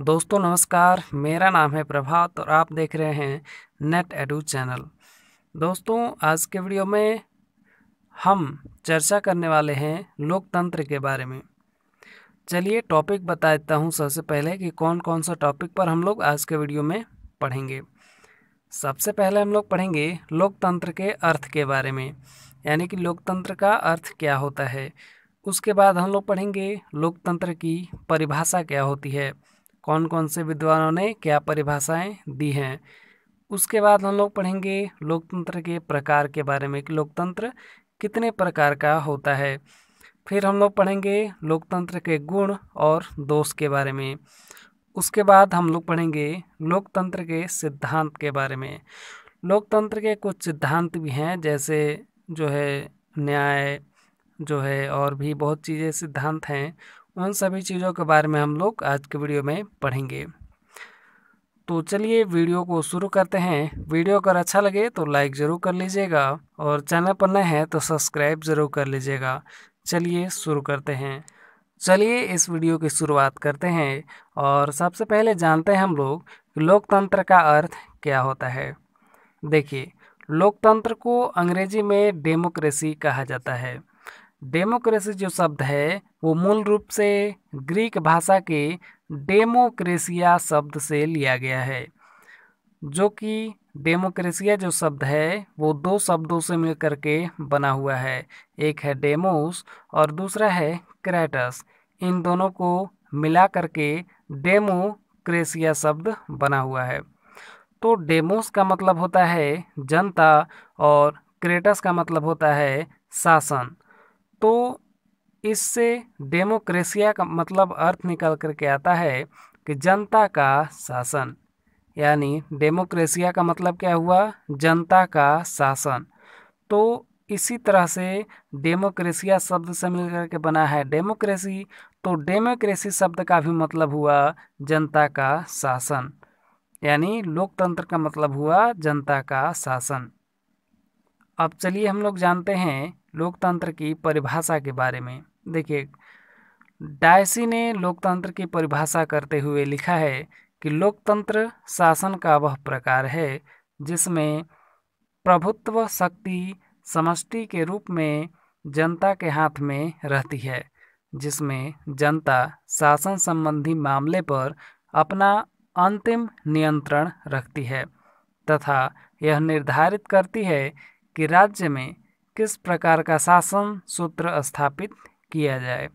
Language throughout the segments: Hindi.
दोस्तों नमस्कार मेरा नाम है प्रभात और आप देख रहे हैं नेट एडू चैनल दोस्तों आज के वीडियो में हम चर्चा करने वाले हैं लोकतंत्र के बारे में चलिए टॉपिक बता देता हूँ सबसे पहले कि कौन कौन सा टॉपिक पर हम लोग आज के वीडियो में पढ़ेंगे सबसे पहले हम लोग पढ़ेंगे लोकतंत्र के अर्थ के बारे में यानी कि लोकतंत्र का अर्थ क्या होता है उसके बाद हम लोग पढ़ेंगे लोकतंत्र की परिभाषा क्या होती है कौन कौन से विद्वानों ने क्या परिभाषाएं दी हैं उसके बाद हम लोग पढ़ेंगे लोकतंत्र के प्रकार के बारे में कि लोकतंत्र कितने प्रकार का होता है फिर हम लोग पढ़ेंगे लोकतंत्र के गुण और दोष के बारे में उसके बाद हम लोग पढ़ेंगे लोकतंत्र के सिद्धांत के बारे में लोकतंत्र के कुछ सिद्धांत भी हैं जैसे जो है न्याय जो है और भी बहुत चीज़ें सिद्धांत हैं उन सभी चीज़ों के बारे में हम लोग आज के वीडियो में पढ़ेंगे तो चलिए वीडियो को शुरू करते हैं वीडियो अगर अच्छा लगे तो लाइक ज़रूर कर लीजिएगा और चैनल पर नए हैं तो सब्सक्राइब ज़रूर कर लीजिएगा चलिए शुरू करते हैं चलिए इस वीडियो की शुरुआत करते हैं और सबसे पहले जानते हैं हम लोग लोकतंत्र का अर्थ क्या होता है देखिए लोकतंत्र को अंग्रेजी में डेमोक्रेसी कहा जाता है डेमोक्रेसी जो शब्द है वो मूल रूप से ग्रीक भाषा के डेमोक्रेसिया शब्द से लिया गया है जो कि डेमोक्रेसिया जो शब्द है वो दो शब्दों से मिल करके बना हुआ है एक है डेमोस और दूसरा है क्रेटस इन दोनों को मिला करके डेमोक्रेसिया शब्द बना हुआ है तो डेमोस का मतलब होता है जनता और क्रेटस का मतलब होता है शासन तो इससे डेमोक्रेसिया का मतलब अर्थ निकल कर के आता है कि जनता का शासन यानी डेमोक्रेसिया का मतलब क्या हुआ जनता का शासन तो इसी तरह से डेमोक्रेसिया शब्द से मिल करके बना है डेमोक्रेसी तो डेमोक्रेसी शब्द का भी मतलब हुआ जनता का शासन यानी लोकतंत्र का मतलब हुआ जनता का शासन अब चलिए हम लोग जानते हैं लोकतंत्र की परिभाषा के बारे में देखिए डायसी ने लोकतंत्र की परिभाषा करते हुए लिखा है कि लोकतंत्र शासन का वह प्रकार है जिसमें प्रभुत्व शक्ति समष्टि के रूप में जनता के हाथ में रहती है जिसमें जनता शासन संबंधी मामले पर अपना अंतिम नियंत्रण रखती है तथा यह निर्धारित करती है कि राज्य में किस प्रकार का शासन सूत्र स्थापित किया जाए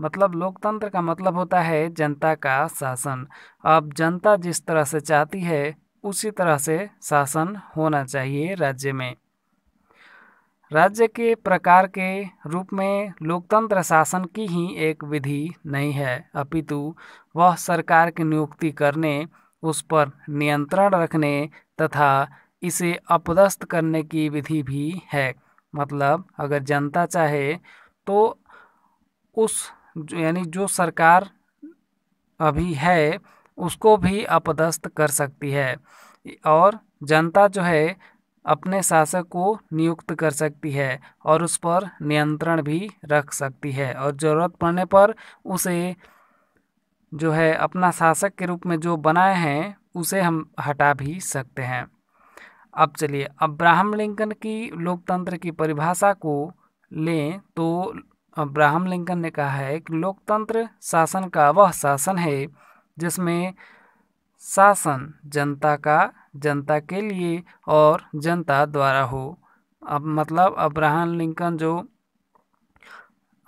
मतलब लोकतंत्र का मतलब होता है जनता का शासन अब जनता जिस तरह से चाहती है उसी तरह से शासन होना चाहिए राज्य में राज्य के प्रकार के रूप में लोकतंत्र शासन की ही एक विधि नहीं है अपितु वह सरकार की नियुक्ति करने उस पर नियंत्रण रखने तथा इसे अपदस्थ करने की विधि भी है मतलब अगर जनता चाहे तो उस यानी जो सरकार अभी है उसको भी अपदस्थ कर सकती है और जनता जो है अपने शासक को नियुक्त कर सकती है और उस पर नियंत्रण भी रख सकती है और ज़रूरत पड़ने पर उसे जो है अपना शासक के रूप में जो बनाए हैं उसे हम हटा भी सकते हैं अब चलिए अब्राहम लिंकन की लोकतंत्र की परिभाषा को लें तो अब्राहम लिंकन ने कहा है कि लोकतंत्र शासन का वह शासन है जिसमें शासन जनता का जनता के लिए और जनता द्वारा हो अब मतलब अब्राहम लिंकन जो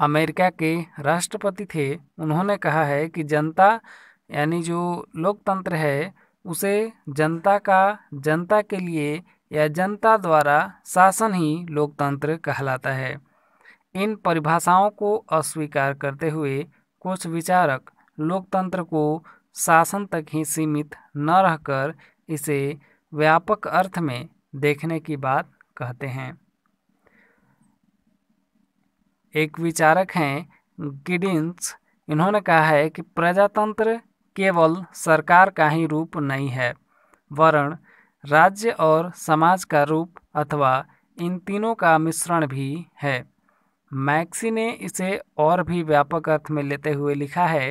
अमेरिका के राष्ट्रपति थे उन्होंने कहा है कि जनता यानी जो लोकतंत्र है उसे जनता का जनता के लिए या जनता द्वारा शासन ही लोकतंत्र कहलाता है इन परिभाषाओं को अस्वीकार करते हुए कुछ विचारक लोकतंत्र को शासन तक ही सीमित न रहकर इसे व्यापक अर्थ में देखने की बात कहते हैं एक विचारक हैं गिडिन्स इन्होंने कहा है कि प्रजातंत्र केवल सरकार का ही रूप नहीं है वरण राज्य और समाज का रूप अथवा इन तीनों का मिश्रण भी है मैक्सी ने इसे और भी व्यापक अर्थ में लेते हुए लिखा है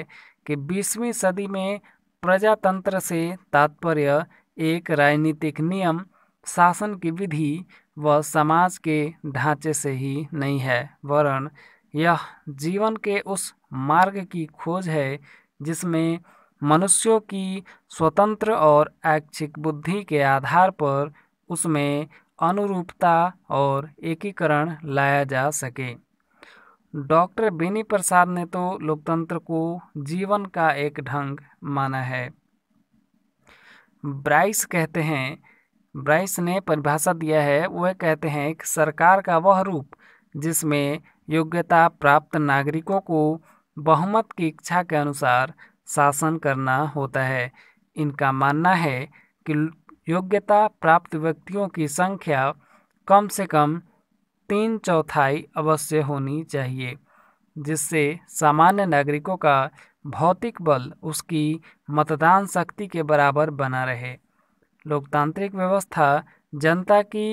कि बीसवीं सदी में प्रजातंत्र से तात्पर्य एक राजनीतिक नियम शासन की विधि व समाज के ढांचे से ही नहीं है वरन यह जीवन के उस मार्ग की खोज है जिसमें मनुष्यों की स्वतंत्र और ऐच्छिक बुद्धि के आधार पर उसमें अनुरूपता और एकीकरण लाया जा सके डॉक्टर बेनी प्रसाद ने तो लोकतंत्र को जीवन का एक ढंग माना है ब्राइस कहते हैं ब्राइस ने परिभाषा दिया है वह कहते हैं कि सरकार का वह रूप जिसमें योग्यता प्राप्त नागरिकों को बहुमत की इच्छा के अनुसार शासन करना होता है इनका मानना है कि योग्यता प्राप्त व्यक्तियों की संख्या कम से कम तीन चौथाई अवश्य होनी चाहिए जिससे सामान्य नागरिकों का भौतिक बल उसकी मतदान शक्ति के बराबर बना रहे लोकतांत्रिक व्यवस्था जनता की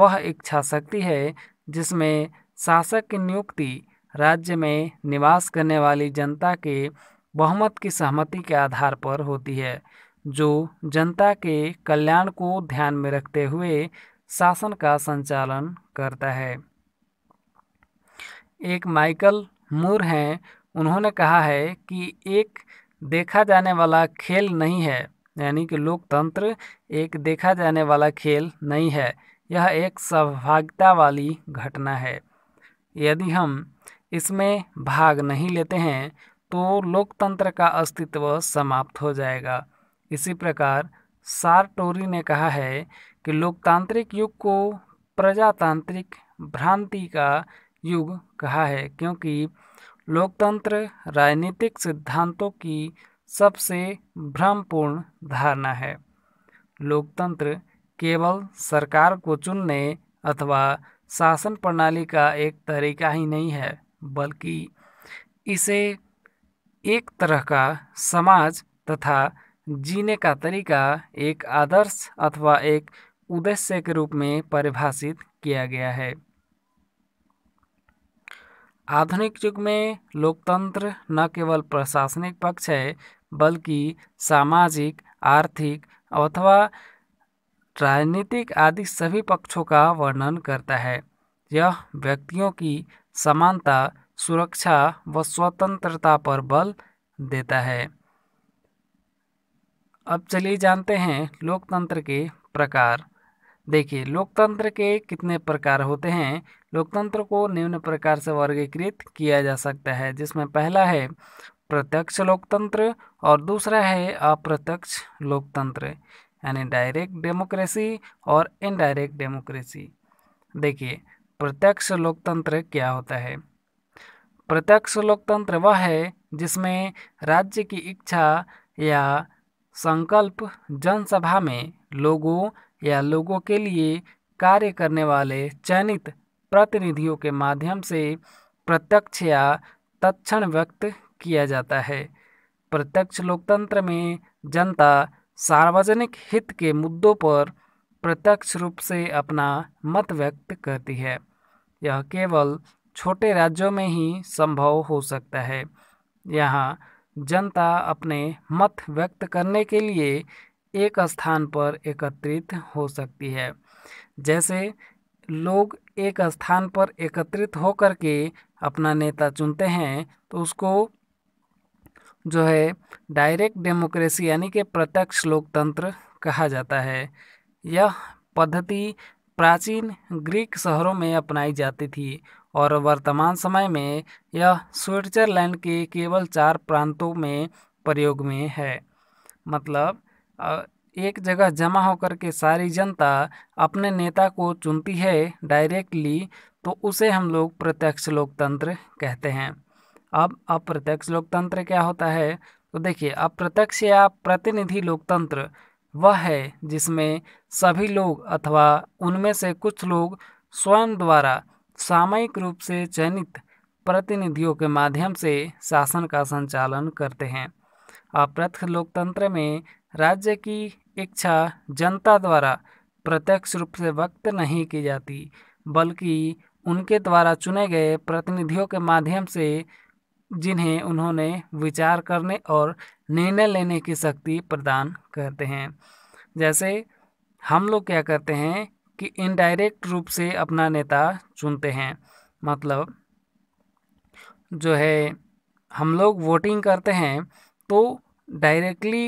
वह इच्छा शक्ति है जिसमें शासक की नियुक्ति राज्य में निवास करने वाली जनता के बहुमत की सहमति के आधार पर होती है जो जनता के कल्याण को ध्यान में रखते हुए शासन का संचालन करता है एक माइकल मूर हैं उन्होंने कहा है कि एक देखा जाने वाला खेल नहीं है यानी कि लोकतंत्र एक देखा जाने वाला खेल नहीं है यह एक सहभागिता वाली घटना है यदि हम इसमें भाग नहीं लेते हैं तो लोकतंत्र का अस्तित्व समाप्त हो जाएगा इसी प्रकार सार टोरी ने कहा है कि लोकतांत्रिक युग को प्रजातांत्रिक भ्रांति का युग कहा है क्योंकि लोकतंत्र राजनीतिक सिद्धांतों की सबसे भ्रमपूर्ण धारणा है लोकतंत्र केवल सरकार को चुनने अथवा शासन प्रणाली का एक तरीका ही नहीं है बल्कि इसे एक तरह का समाज तथा जीने का तरीका एक आदर्श अथवा एक उद्देश्य के रूप में परिभाषित किया गया है आधुनिक युग में लोकतंत्र न केवल प्रशासनिक पक्ष है बल्कि सामाजिक आर्थिक अथवा राजनीतिक आदि सभी पक्षों का वर्णन करता है यह व्यक्तियों की समानता सुरक्षा व स्वतंत्रता पर बल देता है अब चलिए जानते हैं लोकतंत्र के प्रकार देखिए लोकतंत्र के कितने प्रकार होते हैं लोकतंत्र को निम्न प्रकार से वर्गीकृत किया जा सकता है जिसमें पहला है प्रत्यक्ष लोकतंत्र और दूसरा है अप्रत्यक्ष लोकतंत्र यानी डायरेक्ट डेमोक्रेसी और इनडायरेक्ट डेमोक्रेसी देखिए प्रत्यक्ष लोकतंत्र क्या होता है प्रत्यक्ष लोकतंत्र वह है जिसमें राज्य की इच्छा या संकल्प जनसभा में लोगों या लोगों के लिए कार्य करने वाले चयनित प्रतिनिधियों के माध्यम से प्रत्यक्ष या तत्क्षण व्यक्त किया जाता है प्रत्यक्ष लोकतंत्र में जनता सार्वजनिक हित के मुद्दों पर प्रत्यक्ष रूप से अपना मत व्यक्त करती है यह केवल छोटे राज्यों में ही संभव हो सकता है यहाँ जनता अपने मत व्यक्त करने के लिए एक स्थान पर एकत्रित हो सकती है जैसे लोग एक स्थान पर एकत्रित होकर के अपना नेता चुनते हैं तो उसको जो है डायरेक्ट डेमोक्रेसी यानी कि प्रत्यक्ष लोकतंत्र कहा जाता है यह पद्धति प्राचीन ग्रीक शहरों में अपनाई जाती थी और वर्तमान समय में यह स्विट्जरलैंड के केवल चार प्रांतों में प्रयोग में है मतलब एक जगह जमा होकर के सारी जनता अपने नेता को चुनती है डायरेक्टली तो उसे हम लोग प्रत्यक्ष लोकतंत्र कहते हैं अब अप्रत्यक्ष लोकतंत्र क्या होता है तो देखिए अप्रत्यक्ष या प्रतिनिधि लोकतंत्र वह है जिसमें सभी लोग अथवा उनमें से कुछ लोग स्वयं द्वारा सामयिक रूप से चयनित प्रतिनिधियों के माध्यम से शासन का संचालन करते हैं अप्रत्यक्ष लोकतंत्र में राज्य की इच्छा जनता द्वारा प्रत्यक्ष रूप से व्यक्त नहीं की जाती बल्कि उनके द्वारा चुने गए प्रतिनिधियों के माध्यम से जिन्हें उन्होंने विचार करने और निर्णय लेने की शक्ति प्रदान करते हैं जैसे हम लोग क्या करते हैं कि इनडायरेक्ट रूप से अपना नेता चुनते हैं मतलब जो है हम लोग वोटिंग करते हैं तो डायरेक्टली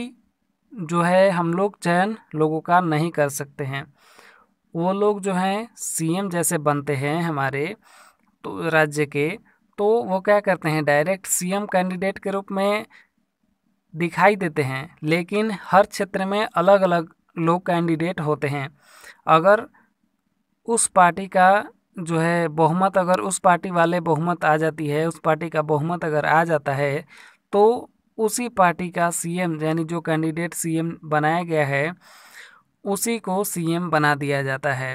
जो है हम लोग चयन लोगों का नहीं कर सकते हैं वो लोग जो हैं सीएम जैसे बनते हैं हमारे तो राज्य के तो वो क्या करते हैं डायरेक्ट सीएम कैंडिडेट के रूप में दिखाई देते हैं लेकिन हर क्षेत्र में अलग अलग लोग कैंडिडेट होते हैं अगर उस पार्टी का जो है बहुमत अगर उस पार्टी वाले बहुमत आ जाती है उस पार्टी का बहुमत अगर आ जाता है तो उसी पार्टी का सीएम यानी जो कैंडिडेट सीएम बनाया गया है उसी को सीएम बना दिया जाता है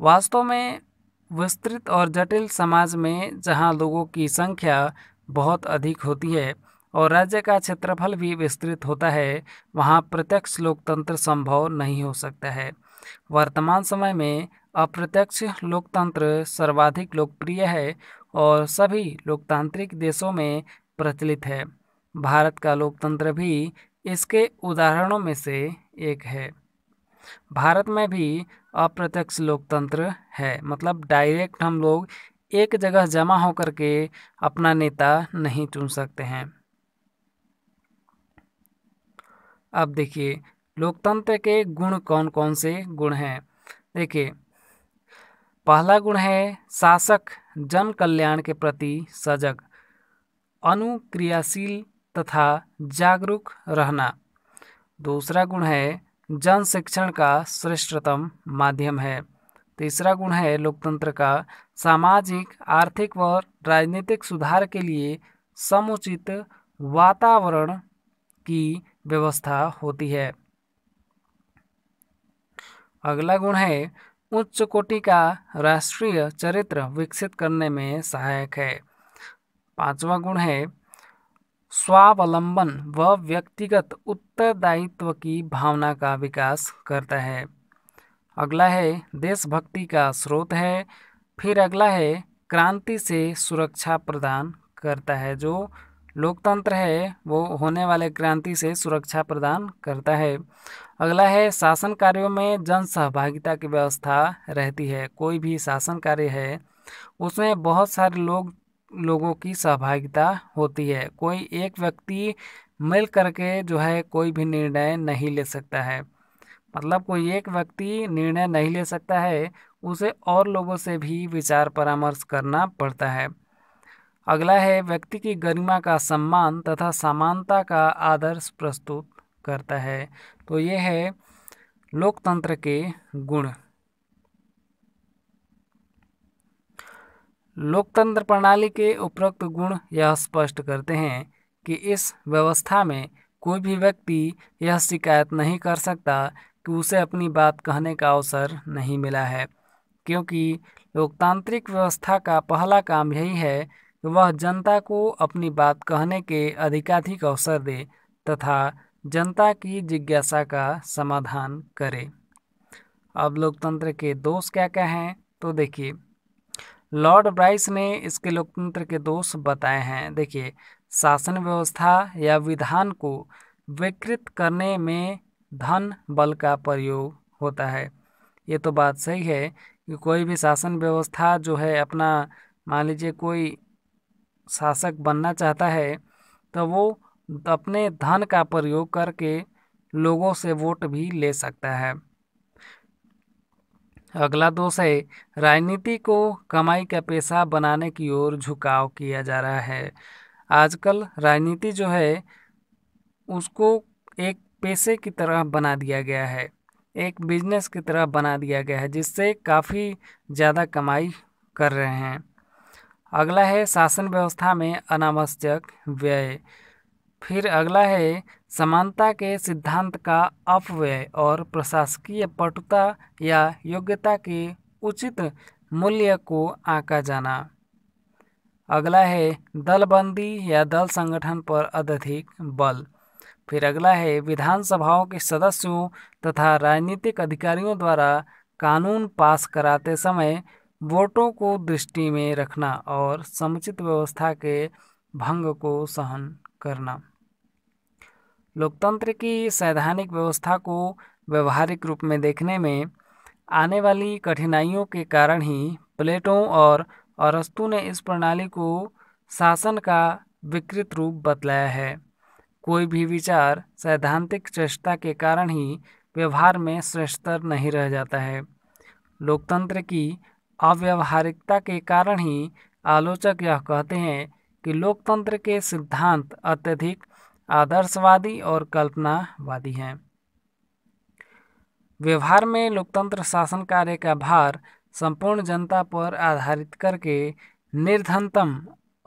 वास्तव में विस्तृत और जटिल समाज में जहां लोगों की संख्या बहुत अधिक होती है और राज्य का क्षेत्रफल भी विस्तृत होता है वहां प्रत्यक्ष लोकतंत्र संभव नहीं हो सकता है वर्तमान समय में अप्रत्यक्ष लोकतंत्र सर्वाधिक लोकप्रिय है और सभी लोकतांत्रिक देशों में प्रचलित है भारत का लोकतंत्र भी इसके उदाहरणों में से एक है भारत में भी अप्रत्यक्ष लोकतंत्र है मतलब डायरेक्ट हम लोग एक जगह जमा होकर के अपना नेता नहीं चुन सकते हैं अब देखिए लोकतंत्र के गुण कौन कौन से गुण हैं देखिए पहला गुण है शासक जन कल्याण के प्रति सजग अनुक्रियाशील तथा जागरूक रहना दूसरा गुण है जन शिक्षण का श्रेष्ठतम माध्यम है तीसरा गुण है लोकतंत्र का सामाजिक आर्थिक व राजनीतिक सुधार के लिए समुचित वातावरण की व्यवस्था होती है अगला गुण है उच्च कोटि का राष्ट्रीय चरित्र विकसित करने में सहायक है पांचवा गुण है स्वावलंबन व व्यक्तिगत उत्तरदायित्व की भावना का विकास करता है अगला है देशभक्ति का स्रोत है फिर अगला है क्रांति से सुरक्षा प्रदान करता है जो लोकतंत्र है वो होने वाले क्रांति से सुरक्षा प्रदान करता है अगला है शासन कार्यों में जन सहभागिता की व्यवस्था रहती है कोई भी शासन कार्य है उसमें बहुत सारे लोग लोगों की सहभागिता होती है कोई एक व्यक्ति मिल करके जो है कोई भी निर्णय नहीं ले सकता है मतलब कोई एक व्यक्ति निर्णय नहीं ले सकता है उसे और लोगों से भी विचार परामर्श करना पड़ता है अगला है व्यक्ति की गरिमा का सम्मान तथा समानता का आदर्श प्रस्तुत करता है तो ये है लोकतंत्र के गुण लोकतंत्र प्रणाली के उपरोक्त गुण यह स्पष्ट करते हैं कि इस व्यवस्था में कोई भी व्यक्ति यह शिकायत नहीं कर सकता कि उसे अपनी बात कहने का अवसर नहीं मिला है क्योंकि लोकतांत्रिक व्यवस्था का पहला काम यही है तो वह जनता को अपनी बात कहने के अधिकाधिक अवसर दे तथा जनता की जिज्ञासा का समाधान करे अब लोकतंत्र के दोष क्या क्या हैं तो देखिए लॉर्ड ब्राइस ने इसके लोकतंत्र के दोष बताए हैं देखिए शासन व्यवस्था या विधान को विकृत करने में धन बल का प्रयोग होता है ये तो बात सही है कि कोई भी शासन व्यवस्था जो है अपना मान लीजिए कोई शासक बनना चाहता है तो वो अपने धन का प्रयोग करके लोगों से वोट भी ले सकता है अगला दोष है राजनीति को कमाई का पेशा बनाने की ओर झुकाव किया जा रहा है आजकल राजनीति जो है उसको एक पेशे की तरह बना दिया गया है एक बिजनेस की तरह बना दिया गया है जिससे काफ़ी ज़्यादा कमाई कर रहे हैं अगला है शासन व्यवस्था में अनावश्यक व्यय फिर अगला है समानता के सिद्धांत का अपव्यय और प्रशासकीय पटुता या योग्यता के उचित मूल्य को आंका जाना अगला है दलबंदी या दल संगठन पर अधिक बल फिर अगला है विधानसभाओं के सदस्यों तथा राजनीतिक अधिकारियों द्वारा कानून पास कराते समय वोटों को दृष्टि में रखना और समुचित व्यवस्था के भंग को सहन करना लोकतंत्र की सैद्धानिक व्यवस्था को व्यवहारिक रूप में देखने में आने वाली कठिनाइयों के कारण ही प्लेटो और अरस्तु ने इस प्रणाली को शासन का विकृत रूप बतलाया है कोई भी विचार सैद्धांतिक चेष्टा के कारण ही व्यवहार में श्रेष्ठतर नहीं रह जाता है लोकतंत्र की अव्यवहारिकता के कारण ही आलोचक यह कहते हैं कि लोकतंत्र के सिद्धांत अत्यधिक आदर्शवादी और कल्पनावादी हैं व्यवहार में लोकतंत्र शासन कार्य का भार संपूर्ण जनता पर आधारित करके निर्धनतम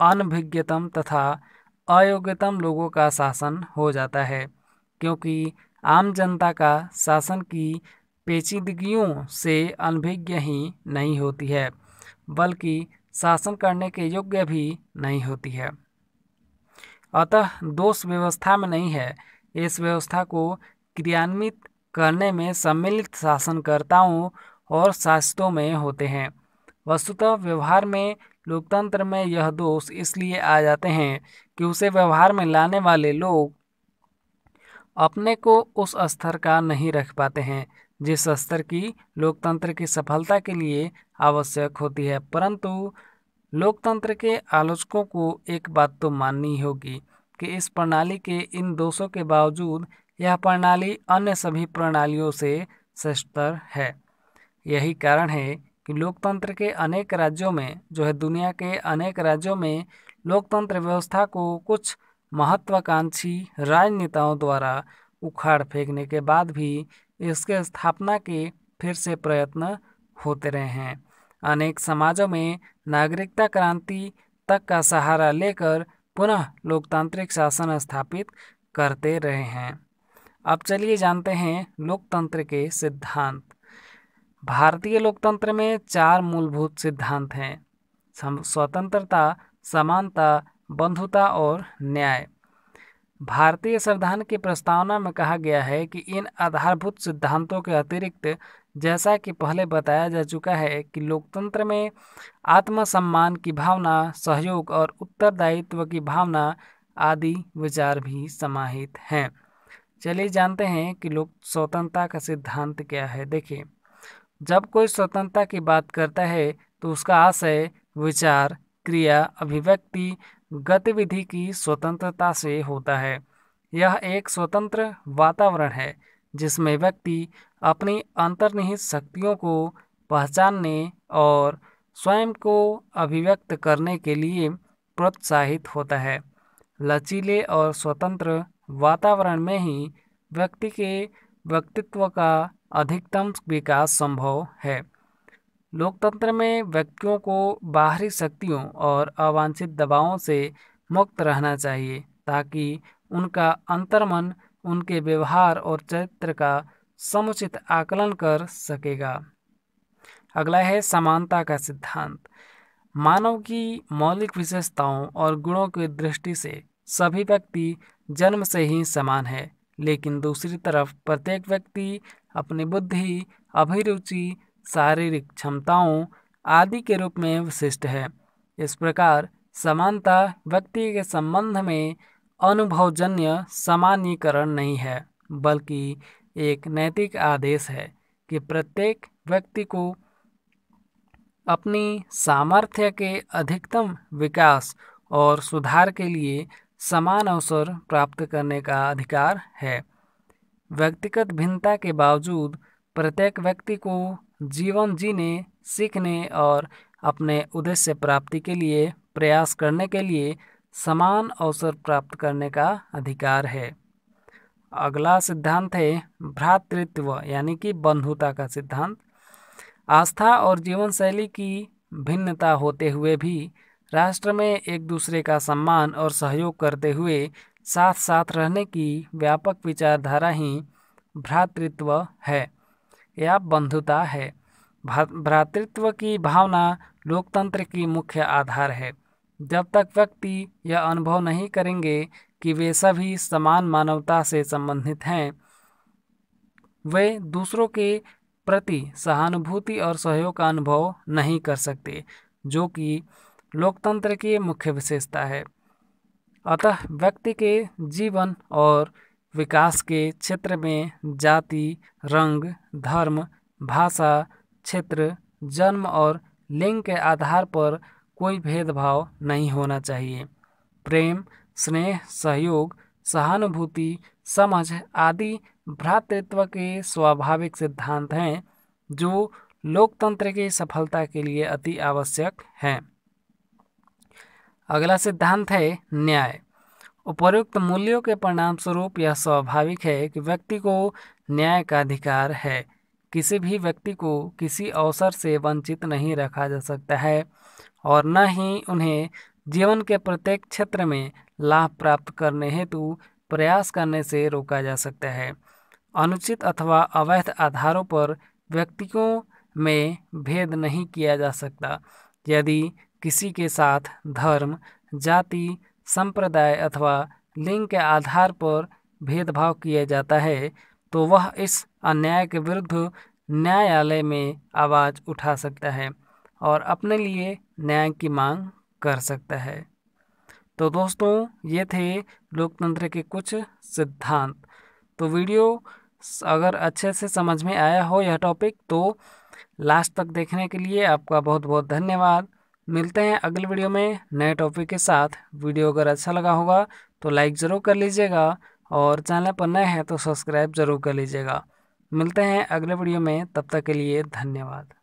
अनभिज्ञतम तथा अयोग्यतम लोगों का शासन हो जाता है क्योंकि आम जनता का शासन की पेचीदगियों से अनभिज्ञ ही नहीं होती है बल्कि शासन करने के योग्य भी नहीं होती है अतः दोष व्यवस्था में नहीं है इस व्यवस्था को क्रियान्वित करने में सम्मिलित शासनकर्ताओं और शासितों में होते हैं वस्तुतः व्यवहार में लोकतंत्र में यह दोष इसलिए आ जाते हैं कि उसे व्यवहार में लाने वाले लोग अपने को उस स्तर का नहीं रख पाते हैं जिस स्तर की लोकतंत्र की सफलता के लिए आवश्यक होती है परंतु लोकतंत्र के आलोचकों को एक बात तो माननी होगी कि इस प्रणाली के इन दोषों के बावजूद यह प्रणाली अन्य सभी प्रणालियों से श्रेष्ठतर है यही कारण है कि लोकतंत्र के अनेक राज्यों में जो है दुनिया के अनेक राज्यों में लोकतंत्र व्यवस्था को कुछ महत्वाकांक्षी राजनेताओं द्वारा उखाड़ फेंकने के बाद भी इसके स्थापना के फिर से प्रयत्न होते रहे हैं अनेक समाजों में नागरिकता क्रांति तक का सहारा लेकर पुनः लोकतांत्रिक शासन स्थापित करते रहे हैं अब चलिए जानते हैं लोकतंत्र के सिद्धांत भारतीय लोकतंत्र में चार मूलभूत सिद्धांत हैं स्वतंत्रता समानता बंधुता और न्याय भारतीय संविधान की प्रस्तावना में कहा गया है कि इन आधारभूत सिद्धांतों के अतिरिक्त जैसा कि पहले बताया जा चुका है कि लोकतंत्र में आत्मसम्मान की भावना सहयोग और उत्तरदायित्व की भावना आदि विचार भी समाहित हैं चलिए जानते हैं कि लोक स्वतंत्रता का सिद्धांत क्या है देखिए जब कोई स्वतंत्रता की बात करता है तो उसका आशय विचार क्रिया अभिव्यक्ति गतिविधि की स्वतंत्रता से होता है यह एक स्वतंत्र वातावरण है जिसमें व्यक्ति अपनी अंतर्निहित शक्तियों को पहचानने और स्वयं को अभिव्यक्त करने के लिए प्रोत्साहित होता है लचीले और स्वतंत्र वातावरण में ही व्यक्ति के व्यक्तित्व का अधिकतम विकास संभव है लोकतंत्र में व्यक्तियों को बाहरी शक्तियों और अवांछित दबावों से मुक्त रहना चाहिए ताकि उनका अंतर्मन उनके व्यवहार और चरित्र का समुचित आकलन कर सकेगा अगला है समानता का सिद्धांत मानव की मौलिक विशेषताओं और गुणों की दृष्टि से सभी व्यक्ति जन्म से ही समान है लेकिन दूसरी तरफ प्रत्येक व्यक्ति अपनी बुद्धि अभिरुचि शारीरिक क्षमताओं आदि के रूप में विशिष्ट है इस प्रकार समानता व्यक्ति के संबंध में अनुभवजन्य सामान्यकरण नहीं है बल्कि एक नैतिक आदेश है कि प्रत्येक व्यक्ति को अपनी सामर्थ्य के अधिकतम विकास और सुधार के लिए समान अवसर प्राप्त करने का अधिकार है व्यक्तिगत भिन्नता के बावजूद प्रत्येक व्यक्ति को जीवन जीने सीखने और अपने उद्देश्य प्राप्ति के लिए प्रयास करने के लिए समान अवसर प्राप्त करने का अधिकार है अगला सिद्धांत है भ्रातृत्व यानी कि बंधुता का सिद्धांत आस्था और जीवन शैली की भिन्नता होते हुए भी राष्ट्र में एक दूसरे का सम्मान और सहयोग करते हुए साथ साथ रहने की व्यापक विचारधारा ही भ्रातृत्व है या बंधुता है भ्रातृत्व की भावना लोकतंत्र की मुख्य आधार है जब तक व्यक्ति यह अनुभव नहीं करेंगे कि वे सभी समान मानवता से संबंधित हैं वे दूसरों के प्रति सहानुभूति और सहयोग का अनुभव नहीं कर सकते जो कि लोकतंत्र की मुख्य विशेषता है अतः व्यक्ति के जीवन और विकास के क्षेत्र में जाति रंग धर्म भाषा क्षेत्र जन्म और लिंग के आधार पर कोई भेदभाव नहीं होना चाहिए प्रेम स्नेह सहयोग सहानुभूति समझ आदि भ्रातृत्व के स्वाभाविक सिद्धांत हैं जो लोकतंत्र की सफलता के लिए अति आवश्यक हैं अगला सिद्धांत है न्याय उपयुक्त मूल्यों के परिणाम स्वरूप यह स्वाभाविक है कि व्यक्ति को न्याय का अधिकार है किसी भी व्यक्ति को किसी अवसर से वंचित नहीं रखा जा सकता है और न ही उन्हें जीवन के प्रत्येक क्षेत्र में लाभ प्राप्त करने हेतु प्रयास करने से रोका जा सकता है अनुचित अथवा अवैध आधारों पर व्यक्तियों में भेद नहीं किया जा सकता यदि किसी के साथ धर्म जाति संप्रदाय अथवा लिंग के आधार पर भेदभाव किया जाता है तो वह इस अन्याय के विरुद्ध न्यायालय में आवाज़ उठा सकता है और अपने लिए न्याय की मांग कर सकता है तो दोस्तों ये थे लोकतंत्र के कुछ सिद्धांत तो वीडियो अगर अच्छे से समझ में आया हो यह टॉपिक तो लास्ट तक देखने के लिए आपका बहुत बहुत धन्यवाद मिलते हैं अगले वीडियो में नए टॉपिक के साथ वीडियो अगर अच्छा लगा होगा तो लाइक ज़रूर कर लीजिएगा और चैनल पर नए हैं तो सब्सक्राइब ज़रूर कर लीजिएगा मिलते हैं अगले वीडियो में तब तक के लिए धन्यवाद